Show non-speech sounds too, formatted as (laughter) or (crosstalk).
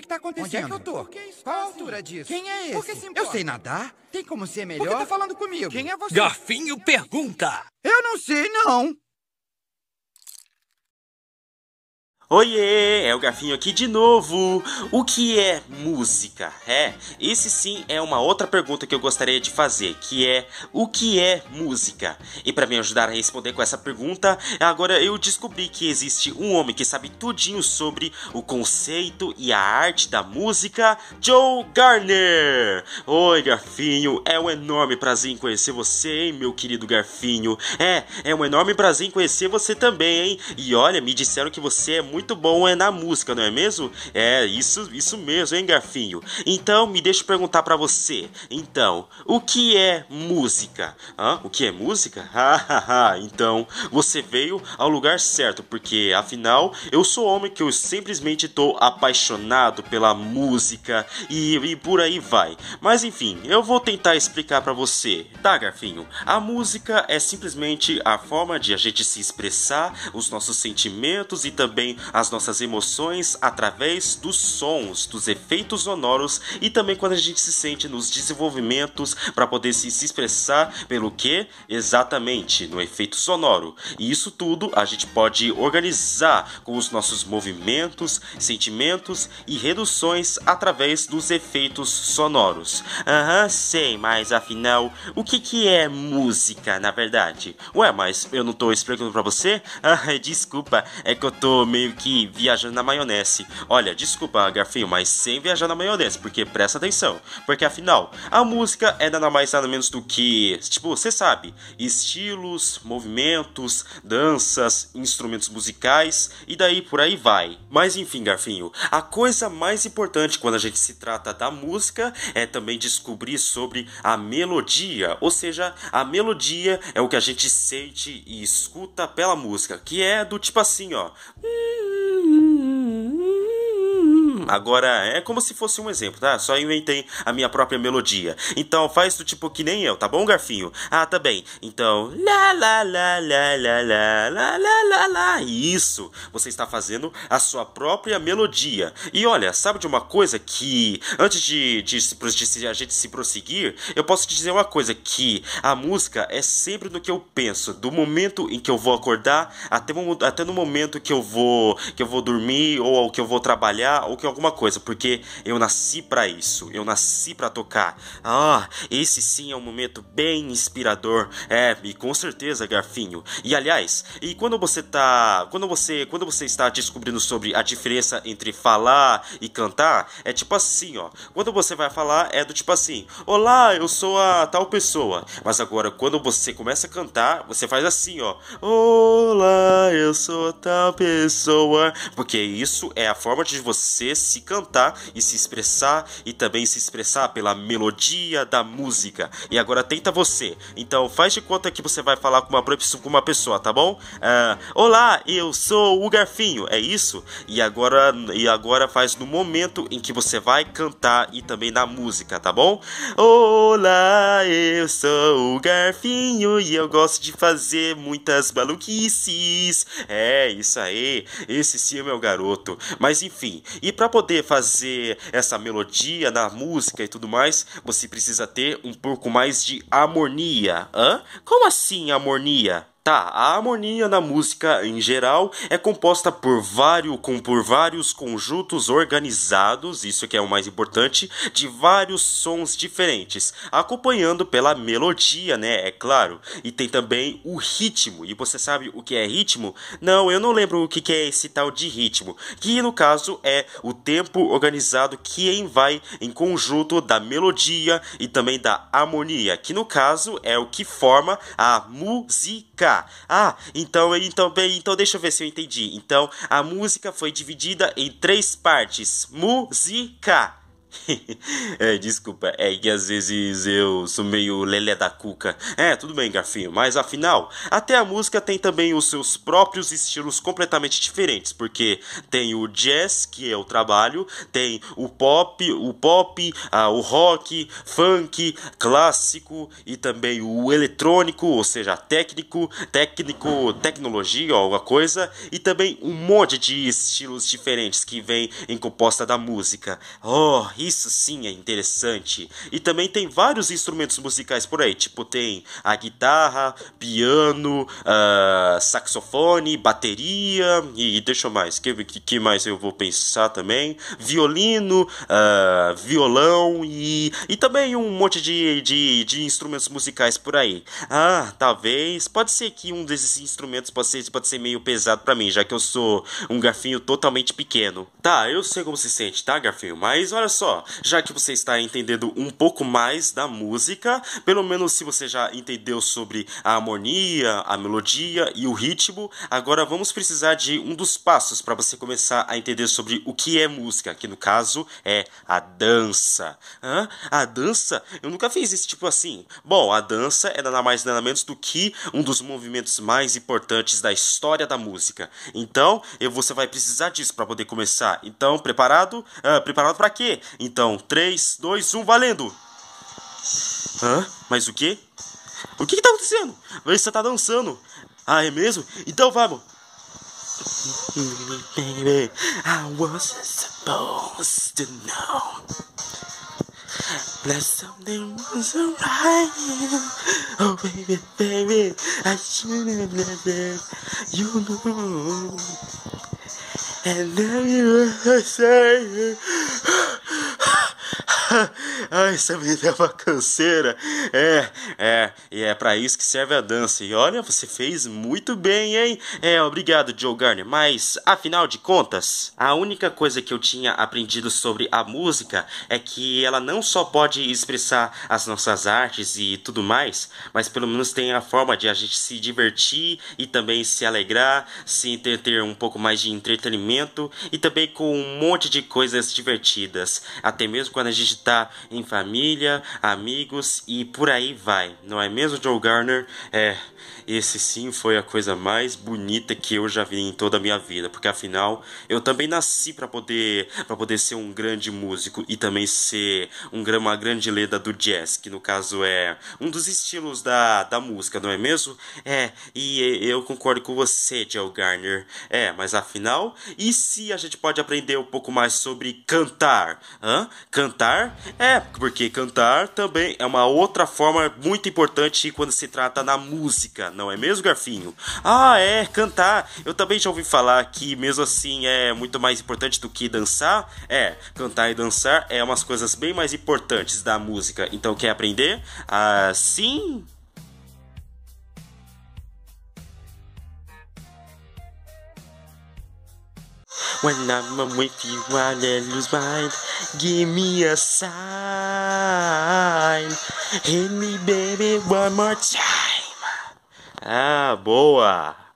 que está acontecendo? Onde é que eu tô? Por que está Qual a tá assim? altura disso? Quem é esse? Por que se importa? Eu sei nadar. Tem como ser melhor? Por que tá falando comigo? Quem é você? Garfinho pergunta. Eu não sei, não. Oiê, é o Gafinho aqui de novo. O que é música? É, esse sim é uma outra pergunta que eu gostaria de fazer, que é o que é música? E para me ajudar a responder com essa pergunta, agora eu descobri que existe um homem que sabe tudinho sobre o conceito e a arte da música, Joe Garner. Oi, Garfinho, é um enorme prazer em conhecer você, hein, meu querido Garfinho. É, é um enorme prazer em conhecer você também, hein? E olha, me disseram que você é muito muito bom é na música, não é mesmo? É, isso, isso mesmo, hein, Garfinho? Então, me deixa perguntar para você. Então, o que é música? Hã? O que é música? Hahaha, (laughs) ah. então, você veio ao lugar certo, porque afinal, eu sou homem que eu simplesmente tô apaixonado pela música e, e por aí vai. Mas enfim, eu vou tentar explicar para você. Tá, Garfinho? A música é simplesmente a forma de a gente se expressar, os nossos sentimentos e também as nossas emoções através dos sons, dos efeitos sonoros e também quando a gente se sente nos desenvolvimentos para poder se, se expressar pelo que? Exatamente, no efeito sonoro. E isso tudo a gente pode organizar com os nossos movimentos, sentimentos e reduções através dos efeitos sonoros. Aham, uhum, sei, mas afinal, o que, que é música, na verdade? Ué, mas eu não tô explicando para você? Ah, (laughs) desculpa, é que eu tô meio aqui viajando na maionese. Olha, desculpa, Garfinho, mas sem viajar na maionese, porque presta atenção. Porque afinal, a música é nada mais nada menos do que, tipo, você sabe, estilos, movimentos, danças, instrumentos musicais e daí por aí vai. Mas enfim, Garfinho, a coisa mais importante quando a gente se trata da música é também descobrir sobre a melodia, ou seja, a melodia é o que a gente sente e escuta pela música, que é do tipo assim, ó. Agora, é como se fosse um exemplo, tá? Só inventei a minha própria melodia. Então, faz do tipo que nem eu, tá bom, Garfinho? Ah, tá bem. Então, lá, lá, lá, lá, lá, lá, lá, lá, lá, lá. Isso. Você está fazendo a sua própria melodia. E olha, sabe de uma coisa que, antes de, de, de, de a gente se prosseguir, eu posso te dizer uma coisa, que a música é sempre do que eu penso, do momento em que eu vou acordar até, até no momento que eu vou que eu vou dormir ou que eu vou trabalhar ou que eu alguma coisa, porque eu nasci para isso, eu nasci para tocar. Ah, esse sim é um momento bem inspirador. É, e com certeza, Garfinho. E aliás, e quando você tá, quando você, quando você está descobrindo sobre a diferença entre falar e cantar, é tipo assim, ó. Quando você vai falar é do tipo assim: "Olá, eu sou a tal pessoa". Mas agora quando você começa a cantar, você faz assim, ó: "Olá, eu sou a tal pessoa". Porque isso é a forma de você se se cantar e se expressar e também se expressar pela melodia da música. E agora tenta você. Então faz de conta que você vai falar com uma, com uma pessoa, tá bom? Uh, Olá, eu sou o Garfinho, é isso? E agora, e agora faz no momento em que você vai cantar e também na música, tá bom? Olá, eu sou o Garfinho e eu gosto de fazer muitas maluquices. É isso aí, esse sim é meu garoto. Mas enfim, e pra poder poder fazer essa melodia na música e tudo mais, você precisa ter um pouco mais de harmonia. Hã? Como assim harmonia? Tá, a harmonia na música em geral é composta por vários, com, por vários conjuntos organizados, isso que é o mais importante, de vários sons diferentes, acompanhando pela melodia, né? É claro. E tem também o ritmo. E você sabe o que é ritmo? Não, eu não lembro o que é esse tal de ritmo, que no caso é o tempo organizado que vai em conjunto da melodia e também da harmonia, que no caso é o que forma a música ah, então, então, bem, então deixa eu ver se eu entendi. Então, a música foi dividida em três partes: música. (laughs) é, desculpa, é que às vezes eu sou meio lelé da cuca. É, tudo bem, Garfinho, mas afinal, até a música tem também os seus próprios estilos completamente diferentes, porque tem o jazz, que é o trabalho, tem o pop, o pop, ah, o rock, funk, clássico e também o eletrônico, ou seja, técnico, técnico, tecnologia, alguma coisa, e também um monte de estilos diferentes que vem em composta da música. Oh, e isso sim é interessante. E também tem vários instrumentos musicais por aí, tipo tem a guitarra, piano, uh, saxofone, bateria e, e deixa mais, que, que mais eu vou pensar também, violino, uh, violão e, e também um monte de, de, de instrumentos musicais por aí. Ah, talvez, pode ser que um desses instrumentos pode ser, pode ser meio pesado para mim, já que eu sou um garfinho totalmente pequeno. Tá, eu sei como se sente, tá, garfinho? Mas olha só, já que você está entendendo um pouco mais da música, pelo menos se você já entendeu sobre a harmonia, a melodia e o ritmo, agora vamos precisar de um dos passos para você começar a entender sobre o que é música, que no caso é a dança. Hã? A dança? Eu nunca fiz esse tipo assim. Bom, a dança é nada mais nada menos do que um dos movimentos mais importantes da história da música. Então, você vai precisar disso para poder começar. Então, preparado? preparado para quê? Então, 3, 2, 1, valendo! Hã? Mas o quê? O que, que tá acontecendo? Você tá dançando. Ah, é mesmo? Então vamos! Baby, I was supposed to know that something wasn't right. Oh, baby, baby, I shouldn't let it, you know. And now you are saying. (laughs) Ai, essa vida é uma canseira. É, é, e é para isso que serve a dança. E olha, você fez muito bem, hein? É, obrigado, Joe Garner. Mas, afinal de contas, a única coisa que eu tinha aprendido sobre a música é que ela não só pode expressar as nossas artes e tudo mais, mas pelo menos tem a forma de a gente se divertir e também se alegrar, se entreter um pouco mais de entretenimento e também com um monte de coisas divertidas. Até mesmo quando a gente acreditar em família, amigos e por aí vai. Não é mesmo, Joe Garner? É, esse sim foi a coisa mais bonita que eu já vi em toda a minha vida, porque afinal eu também nasci para poder para poder ser um grande músico e também ser um, uma grande lenda do jazz, que no caso é um dos estilos da, da música, não é mesmo? É, e eu concordo com você, Joe Garner. É, mas afinal, e se a gente pode aprender um pouco mais sobre cantar? Hã? Cantar é, porque cantar também é uma outra forma muito importante quando se trata da música, não é mesmo, Garfinho? Ah, é, cantar. Eu também já ouvi falar que mesmo assim é muito mais importante do que dançar. É, cantar e dançar é umas coisas bem mais importantes da música. Então quer aprender? Ah, sim. When I'm with you, I lose mind. Give me a sign. Hit me, baby, one more time. Ah, boa!